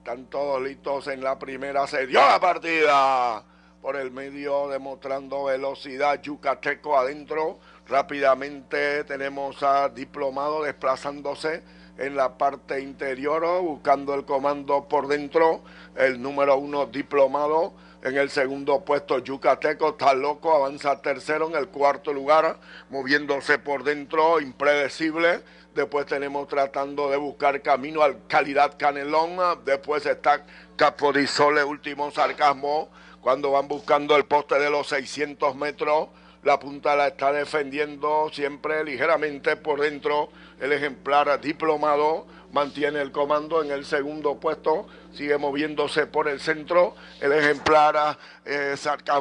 Están todos listos en la primera. Se dio la partida por el medio demostrando velocidad. Yucateco adentro. Rápidamente tenemos a Diplomado desplazándose en la parte interior, buscando el comando por dentro. El número uno Diplomado en el segundo puesto, Yucateco está loco, avanza tercero en el cuarto lugar, moviéndose por dentro, impredecible. Después tenemos tratando de buscar camino al calidad Canelón. Después está Caporizole, último sarcasmo, cuando van buscando el poste de los 600 metros. La punta la está defendiendo siempre ligeramente por dentro el ejemplar diplomado mantiene el comando en el segundo puesto, sigue moviéndose por el centro, el ejemplar eh,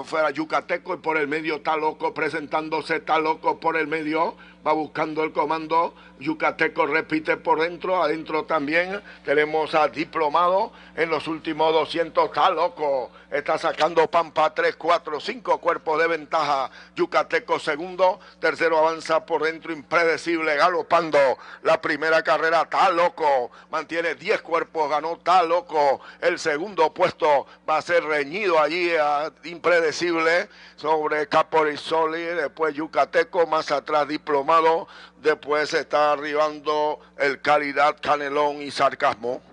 fuera Yucateco y por el medio está loco, presentándose está loco por el medio, va buscando el comando, Yucateco repite por dentro, adentro también tenemos a Diplomado en los últimos 200, está loco, está sacando Pampa 3, 4, 5 cuerpos de ventaja, Yucateco segundo, tercero avanza por dentro, impredecible, galopando la primera carrera, está loco mantiene 10 cuerpos, ganó está loco. El segundo puesto va a ser reñido allí, impredecible, sobre Caporizoli, después Yucateco, más atrás Diplomado, después está arribando el Calidad, Canelón y Sarcasmo.